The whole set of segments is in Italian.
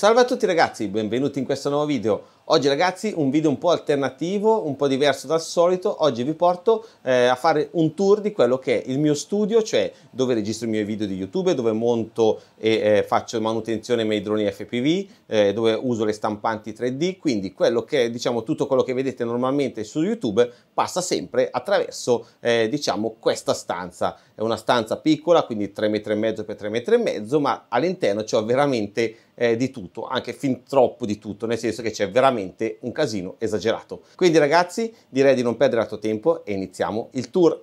Salve a tutti ragazzi, benvenuti in questo nuovo video. Oggi ragazzi un video un po' alternativo, un po' diverso dal solito, oggi vi porto eh, a fare un tour di quello che è il mio studio, cioè dove registro i miei video di YouTube, dove monto e eh, faccio manutenzione ai miei droni FPV, eh, dove uso le stampanti 3D, quindi quello che diciamo tutto quello che vedete normalmente su YouTube passa sempre attraverso eh, diciamo questa stanza. È una stanza piccola, quindi 3,5 m per 3,5 m, ma all'interno c'è veramente eh, di tutto, anche fin troppo di tutto, nel senso che c'è veramente veramente un casino esagerato. Quindi ragazzi direi di non perdere altro tempo e iniziamo il tour.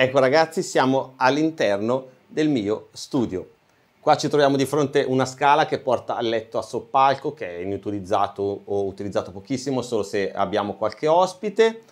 Ecco ragazzi siamo all'interno del mio studio. Qua ci troviamo di fronte una scala che porta al letto a soppalco che è inutilizzato o utilizzato pochissimo solo se abbiamo qualche ospite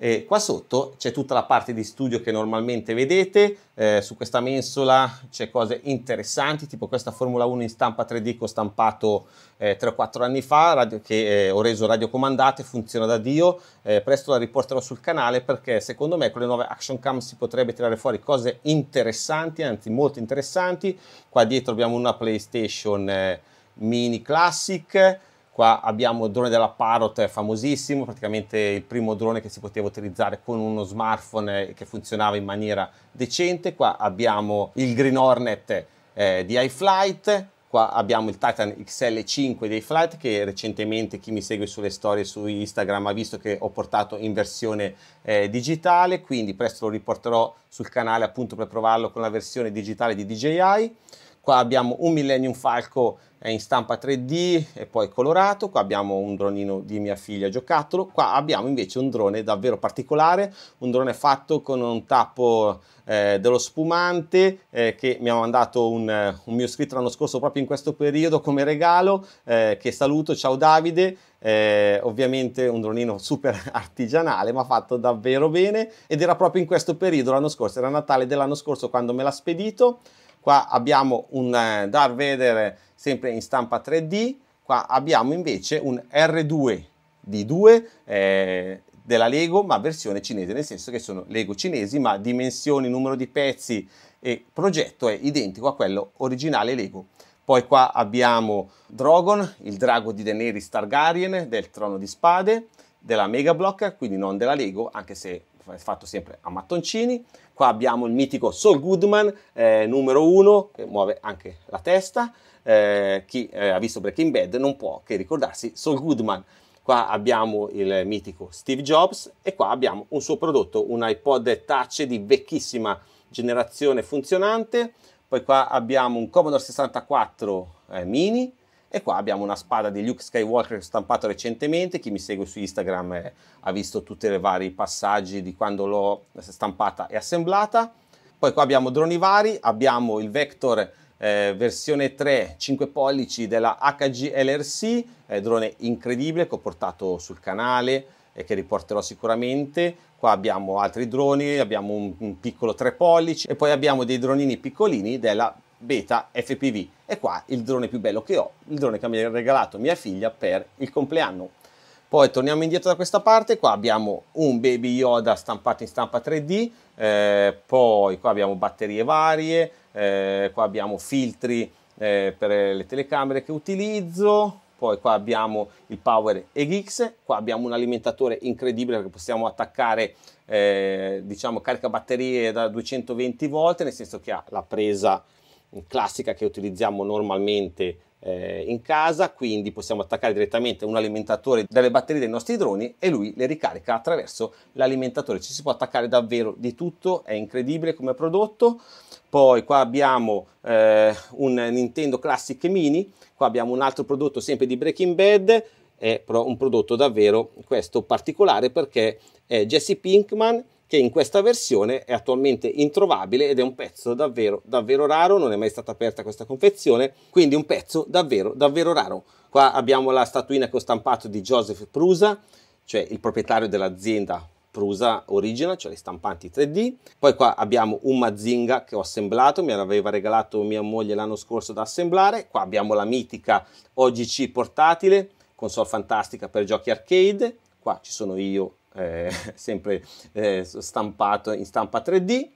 e qua sotto c'è tutta la parte di studio che normalmente vedete, eh, su questa mensola c'è cose interessanti, tipo questa Formula 1 in stampa 3D che ho stampato eh, 3 o 4 anni fa, radio, che eh, ho reso radiocomandate, funziona da Dio, eh, presto la riporterò sul canale perché secondo me con le nuove action cam si potrebbe tirare fuori cose interessanti, anzi molto interessanti. Qua dietro abbiamo una PlayStation eh, Mini Classic, Qua abbiamo il drone della Parrot, famosissimo, praticamente il primo drone che si poteva utilizzare con uno smartphone eh, che funzionava in maniera decente. Qua abbiamo il Green Hornet eh, di iFlight, Qua abbiamo il Titan XL5 dei Flight che recentemente chi mi segue sulle storie su Instagram ha visto che ho portato in versione eh, digitale, quindi presto lo riporterò sul canale appunto per provarlo con la versione digitale di DJI. Qua abbiamo un Millennium Falco eh, in stampa 3D e poi colorato, qua abbiamo un dronino di mia figlia giocattolo, qua abbiamo invece un drone davvero particolare, un drone fatto con un tappo eh, dello spumante eh, che mi ha mandato un, eh, un, mio iscritto l'anno scorso proprio in questo periodo come regalo, eh, che saluto, ciao Davide, eh, ovviamente un dronino super artigianale ma fatto davvero bene ed era proprio in questo periodo l'anno scorso, era Natale dell'anno scorso quando me l'ha spedito. Qua abbiamo un eh, Darth Vader sempre in stampa 3D, qua abbiamo invece un R2 D2 eh, della Lego, ma versione cinese, nel senso che sono Lego cinesi, ma dimensioni, numero di pezzi e progetto è identico a quello originale Lego. Poi qua abbiamo Drogon, il drago di Daenerys Targaryen del Trono di Spade, della Mega Block, quindi non della Lego, anche se è fatto sempre a mattoncini. Qua abbiamo il mitico Saul Goodman, eh, numero uno, che muove anche la testa. Eh, chi eh, ha visto Breaking Bad non può che ricordarsi Saul Goodman. Qua abbiamo il mitico Steve Jobs e qua abbiamo un suo prodotto, un iPod touch di vecchissima generazione funzionante. Poi qua abbiamo un Commodore 64 eh, mini, e qua abbiamo una spada di Luke Skywalker stampata recentemente, chi mi segue su Instagram eh, ha visto tutti i vari passaggi di quando l'ho stampata e assemblata. Poi qua abbiamo droni vari, abbiamo il Vector eh, versione 3 5 pollici della HGLRC, eh, drone incredibile che ho portato sul canale e che riporterò sicuramente. Qua abbiamo altri droni, abbiamo un, un piccolo 3 pollici e poi abbiamo dei dronini piccolini della beta FPV e qua il drone più bello che ho, il drone che mi ha regalato mia figlia per il compleanno. Poi torniamo indietro da questa parte, qua abbiamo un Baby Yoda stampato in stampa 3D, eh, poi qua abbiamo batterie varie, eh, qua abbiamo filtri eh, per le telecamere che utilizzo, poi qua abbiamo il Power EGX, qua abbiamo un alimentatore incredibile che possiamo attaccare eh, diciamo carica batterie da 220 volt, nel senso che ha la presa classica che utilizziamo normalmente eh, in casa, quindi possiamo attaccare direttamente un alimentatore dalle batterie dei nostri droni e lui le ricarica attraverso l'alimentatore. Ci si può attaccare davvero di tutto, è incredibile come prodotto. Poi qua abbiamo eh, un Nintendo Classic Mini, qua abbiamo un altro prodotto sempre di Breaking Bad, è però un prodotto davvero questo particolare perché è Jesse Pinkman che in questa versione è attualmente introvabile ed è un pezzo davvero davvero raro, non è mai stata aperta questa confezione, quindi un pezzo davvero davvero raro. Qua abbiamo la statuina che ho stampato di Joseph Prusa, cioè il proprietario dell'azienda Prusa Original, cioè le stampanti 3D. Poi qua abbiamo un Mazinga che ho assemblato, me l'aveva regalato mia moglie l'anno scorso da assemblare. Qua abbiamo la mitica OGC portatile, console fantastica per giochi arcade. Qua ci sono io eh, sempre eh, stampato in stampa 3D.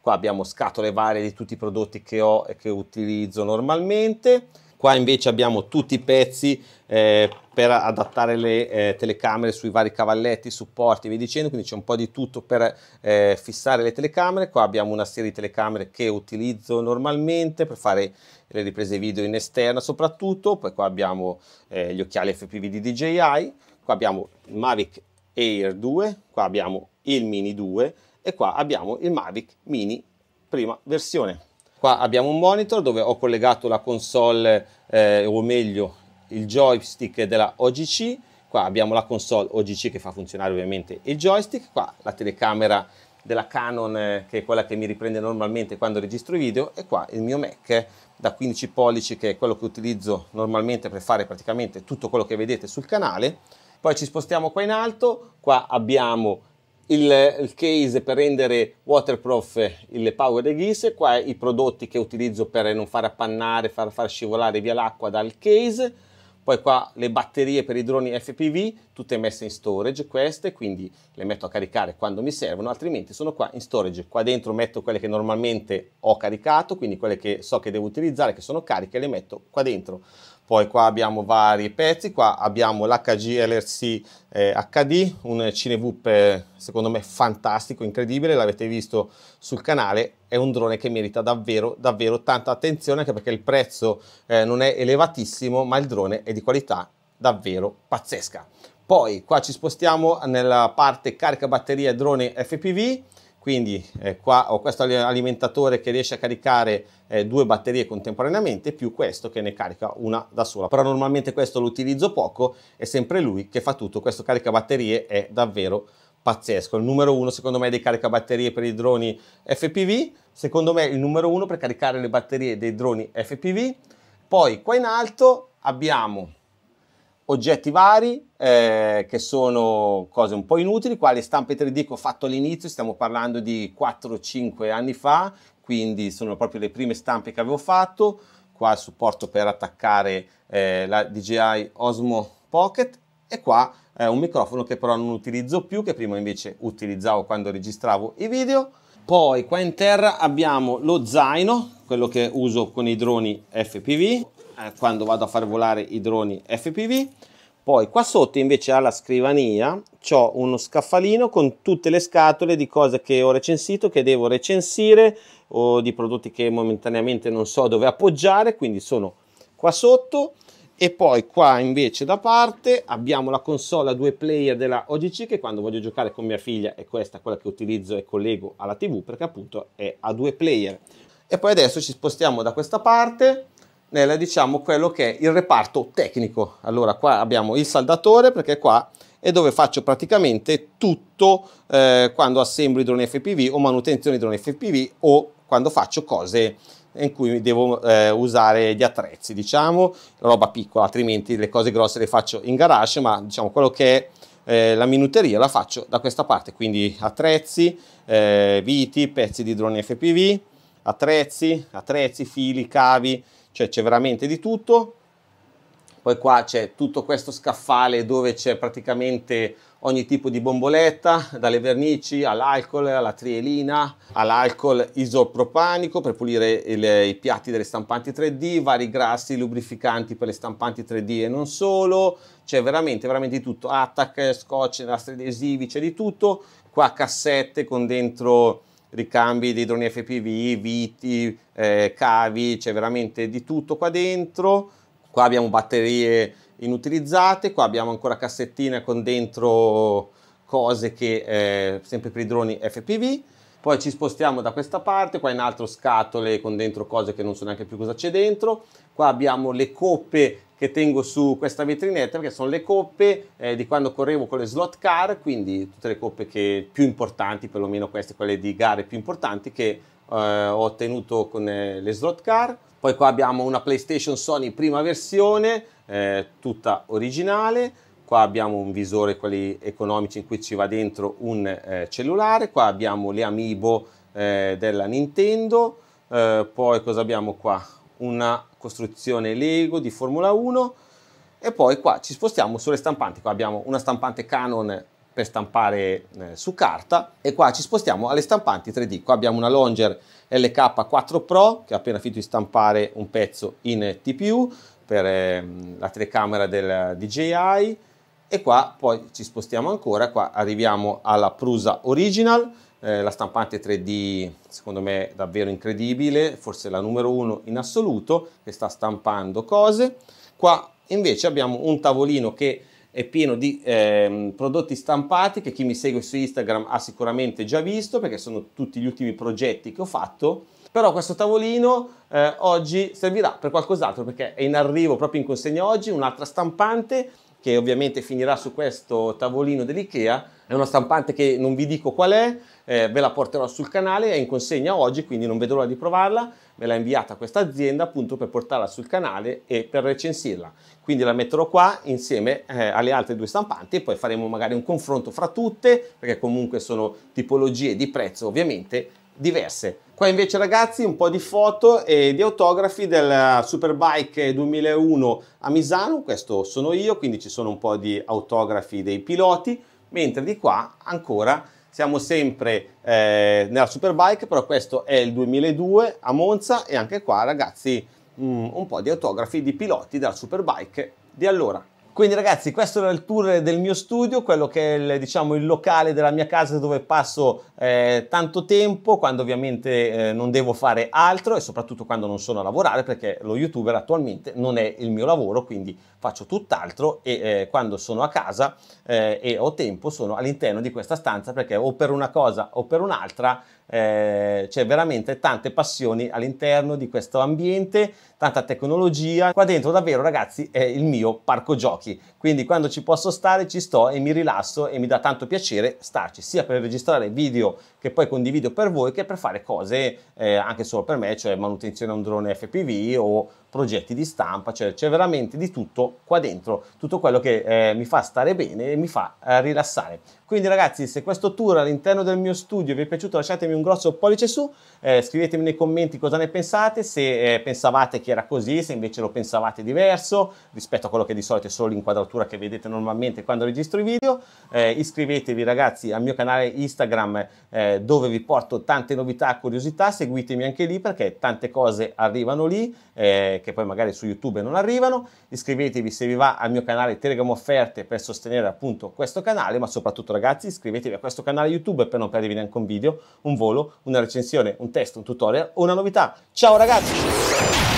Qua abbiamo scatole varie di tutti i prodotti che ho e che utilizzo normalmente. Qua invece abbiamo tutti i pezzi eh, per adattare le eh, telecamere sui vari cavalletti, supporti e via dicendo, quindi c'è un po' di tutto per eh, fissare le telecamere. Qua abbiamo una serie di telecamere che utilizzo normalmente per fare le riprese video in esterna soprattutto, poi qua abbiamo eh, gli occhiali FPV di DJI, qua abbiamo Mavic Air 2, qua abbiamo il Mini 2 e qua abbiamo il Mavic Mini prima versione. Qua abbiamo un monitor dove ho collegato la console, eh, o meglio il joystick della OGC, qua abbiamo la console OGC che fa funzionare ovviamente il joystick, qua la telecamera della Canon eh, che è quella che mi riprende normalmente quando registro i video e qua il mio Mac da 15 pollici che è quello che utilizzo normalmente per fare praticamente tutto quello che vedete sul canale poi ci spostiamo qua in alto, qua abbiamo il, il case per rendere waterproof il power release, qua i prodotti che utilizzo per non far appannare, far, far scivolare via l'acqua dal case, poi qua le batterie per i droni FPV, tutte messe in storage queste, quindi le metto a caricare quando mi servono, altrimenti sono qua in storage. Qua dentro metto quelle che normalmente ho caricato, quindi quelle che so che devo utilizzare, che sono cariche, le metto qua dentro poi qua abbiamo vari pezzi, qua abbiamo l'HGLRC eh, HD, un CineVoop eh, secondo me fantastico, incredibile, l'avete visto sul canale, è un drone che merita davvero, davvero tanta attenzione anche perché il prezzo eh, non è elevatissimo ma il drone è di qualità davvero pazzesca. Poi qua ci spostiamo nella parte carica batteria drone FPV, quindi eh, qua ho questo alimentatore che riesce a caricare eh, due batterie contemporaneamente più questo che ne carica una da sola però normalmente questo lo utilizzo poco è sempre lui che fa tutto questo caricabatterie è davvero pazzesco il numero uno secondo me dei caricabatterie per i droni FPV secondo me il numero uno per caricare le batterie dei droni FPV poi qua in alto abbiamo oggetti vari eh, che sono cose un po' inutili, quali stampe 3D che ho fatto all'inizio, stiamo parlando di 4-5 anni fa, quindi sono proprio le prime stampe che avevo fatto, qua il supporto per attaccare eh, la DJI Osmo Pocket e qua eh, un microfono che però non utilizzo più, che prima invece utilizzavo quando registravo i video. Poi qua in terra abbiamo lo zaino, quello che uso con i droni FPV, eh, quando vado a far volare i droni FPV. Poi qua sotto invece alla scrivania ho uno scaffalino con tutte le scatole di cose che ho recensito, che devo recensire o di prodotti che momentaneamente non so dove appoggiare, quindi sono qua sotto. E poi qua invece da parte abbiamo la console a due player della OGC che quando voglio giocare con mia figlia è questa quella che utilizzo e collego alla TV perché appunto è a due player. E poi adesso ci spostiamo da questa parte nel diciamo quello che è il reparto tecnico. Allora qua abbiamo il saldatore perché qua è dove faccio praticamente tutto eh, quando assemblo i droni FPV o manutenzione di droni FPV o quando faccio cose in cui devo eh, usare gli attrezzi, diciamo, roba piccola, altrimenti le cose grosse le faccio in garage, ma diciamo quello che è eh, la minuteria la faccio da questa parte, quindi attrezzi, eh, viti, pezzi di droni FPV, attrezzi, attrezzi, fili, cavi, cioè c'è veramente di tutto. Poi qua c'è tutto questo scaffale dove c'è praticamente ogni tipo di bomboletta, dalle vernici all'alcol, alla trielina, all'alcol isopropanico per pulire il, i piatti delle stampanti 3D, vari grassi lubrificanti per le stampanti 3D e non solo, c'è veramente, veramente di tutto, attack, scotch, nastri adesivi, c'è di tutto, qua cassette con dentro ricambi dei droni FPV, viti, eh, cavi, c'è veramente di tutto qua dentro. Qua abbiamo batterie inutilizzate, qua abbiamo ancora cassettine con dentro cose che eh, sempre per i droni FPV poi ci spostiamo da questa parte, qua in alto scatole con dentro cose che non so neanche più cosa c'è dentro. Qua abbiamo le coppe che tengo su questa vetrinetta perché sono le coppe eh, di quando correvo con le slot car, quindi tutte le coppe che, più importanti, perlomeno queste, quelle di gare più importanti che eh, ho ottenuto con eh, le slot car. Poi qua abbiamo una PlayStation Sony prima versione, eh, tutta originale qua abbiamo un visore, quelli economici in cui ci va dentro un eh, cellulare, qua abbiamo le amiibo eh, della Nintendo, eh, poi cosa abbiamo qua? Una costruzione Lego di Formula 1 e poi qua ci spostiamo sulle stampanti, qua abbiamo una stampante Canon per stampare eh, su carta e qua ci spostiamo alle stampanti 3D, qua abbiamo una Longer LK4 Pro che ha appena finito di stampare un pezzo in TPU per ehm, la telecamera del DJI, e qua poi ci spostiamo ancora, qua arriviamo alla Prusa Original, eh, la stampante 3D secondo me davvero incredibile, forse la numero uno in assoluto che sta stampando cose. Qua invece abbiamo un tavolino che è pieno di eh, prodotti stampati che chi mi segue su Instagram ha sicuramente già visto perché sono tutti gli ultimi progetti che ho fatto però questo tavolino eh, oggi servirà per qualcos'altro perché è in arrivo proprio in consegna oggi un'altra stampante che ovviamente finirà su questo tavolino dell'IKEA. È una stampante che non vi dico qual è, eh, ve la porterò sul canale, è in consegna oggi, quindi non vedo l'ora di provarla. Me l'ha inviata questa azienda appunto per portarla sul canale e per recensirla. Quindi la metterò qua insieme eh, alle altre due stampanti e poi faremo magari un confronto fra tutte, perché comunque sono tipologie di prezzo ovviamente diverse. Qua invece ragazzi un po' di foto e di autografi del Superbike 2001 a Misano, questo sono io, quindi ci sono un po' di autografi dei piloti, mentre di qua ancora siamo sempre eh, nella Superbike, però questo è il 2002 a Monza e anche qua ragazzi mh, mm, un po' di autografi di piloti della Superbike di allora. Quindi ragazzi, questo era il tour del mio studio, quello che è il, diciamo, il locale della mia casa dove passo eh, tanto tempo, quando ovviamente eh, non devo fare altro e soprattutto quando non sono a lavorare, perché lo youtuber attualmente non è il mio lavoro, quindi faccio tutt'altro e eh, quando sono a casa eh, e ho tempo sono all'interno di questa stanza perché o per una cosa o per un'altra eh, c'è veramente tante passioni all'interno di questo ambiente, tanta tecnologia. Qua dentro davvero ragazzi è il mio parco giochi, quindi quando ci posso stare ci sto e mi rilasso e mi dà tanto piacere starci, sia per registrare video che poi condivido per voi, che per fare cose eh, anche solo per me, cioè manutenzione a un drone FPV o progetti di stampa, cioè c'è veramente di tutto qua dentro, tutto quello che eh, mi fa stare bene e mi fa eh, rilassare. Quindi ragazzi, se questo tour all'interno del mio studio vi è piaciuto lasciatemi un grosso pollice su, eh, scrivetemi nei commenti cosa ne pensate, se eh, pensavate che era così, se invece lo pensavate diverso rispetto a quello che di solito è solo l'inquadratura che vedete normalmente quando registro i video. Eh, iscrivetevi ragazzi al mio canale Instagram eh, dove vi porto tante novità, curiosità, seguitemi anche lì perché tante cose arrivano lì eh, che poi magari su YouTube non arrivano. Iscrivetevi se vi va al mio canale Telegram Offerte per sostenere appunto questo canale, ma soprattutto ragazzi iscrivetevi a questo canale YouTube per non perdervi neanche un video, un volo, una recensione, un test, un tutorial o una novità. Ciao ragazzi!